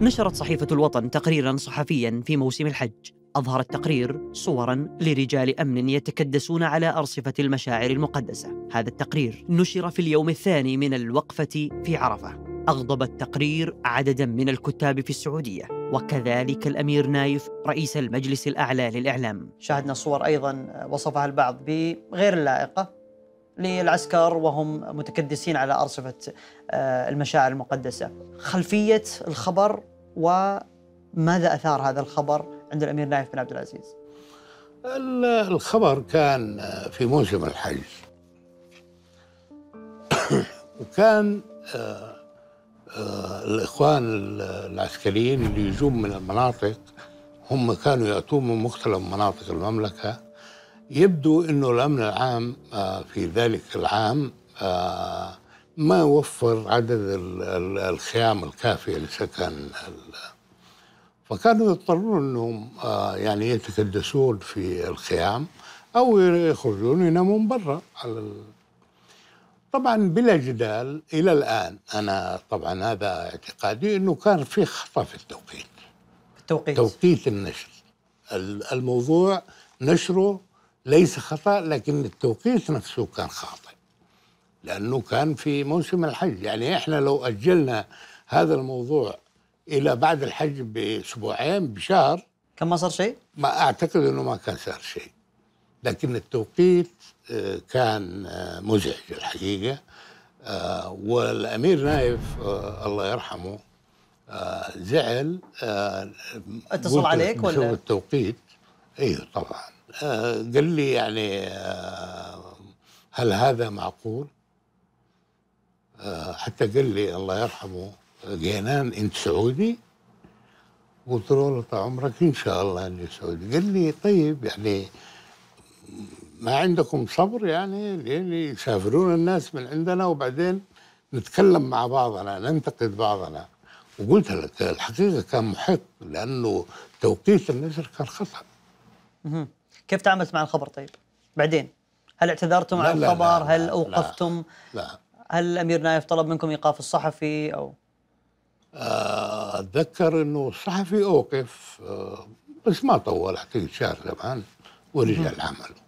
نشرت صحيفة الوطن تقريرا صحفيا في موسم الحج أظهر التقرير صورا لرجال أمن يتكدسون على أرصفة المشاعر المقدسة هذا التقرير نشر في اليوم الثاني من الوقفة في عرفة أغضب التقرير عددا من الكتاب في السعودية وكذلك الأمير نايف رئيس المجلس الأعلى للإعلام شاهدنا صور أيضا آه، وصفها البعض بغير اللائقة للعسكر وهم متكدسين على أرصفة آه، المشاعر المقدسة خلفية الخبر وماذا أثار هذا الخبر عند الأمير نايف بن عبد العزيز الخبر كان في موسم الحج وكان آه، آه، الإخوان العسكريين اللي يجون من المناطق هم كانوا يأتون من مختلف مناطق المملكة يبدو أنه الأمن العام آه، في ذلك العام آه، ما وفر عدد الخيام الكافية لسكن فكانوا يضطرون أنهم آه، يعني يتكدسون في الخيام أو يخرجون ينامون برا على ال... طبعا بلا جدال إلى الآن أنا طبعا هذا اعتقادي أنه كان في خطأ في التوقيت التوقيت توقيت النشر الموضوع نشره ليس خطا لكن التوقيت نفسه كان خاطئ لانه كان في موسم الحج يعني احنا لو اجلنا هذا الموضوع الى بعد الحج باسبوعين بشهر كان ما صار شيء؟ ما اعتقد انه ما كان صار شيء لكن التوقيت آه، كان آه، مزعج الحقيقه آه، والامير نايف الله يرحمه زعل اتصل عليك ولا؟ التوقيت ايوه طبعا آه، قال لي يعني آه، هل هذا معقول؟ آه، حتى قال لي الله يرحمه جينان انت سعودي؟ قلت له والله طال عمرك ان شاء الله اني سعودي قال لي طيب يعني ما عندكم صبر يعني لين يسافرون الناس من عندنا وبعدين نتكلم مع بعضنا ننتقد بعضنا وقلت لك الحقيقه كان محق لانه توقيت النشر كان خطأ كيف تعاملت مع الخبر طيب؟ بعدين هل اعتذرتم عن الخبر؟ لا لا هل اوقفتم؟ لا, لا هل الامير نايف طلب منكم ايقاف الصحفي او؟ آه، اتذكر انه الصحفي اوقف آه، بس ما طول حكيت شهر طبعا ورجع لعمله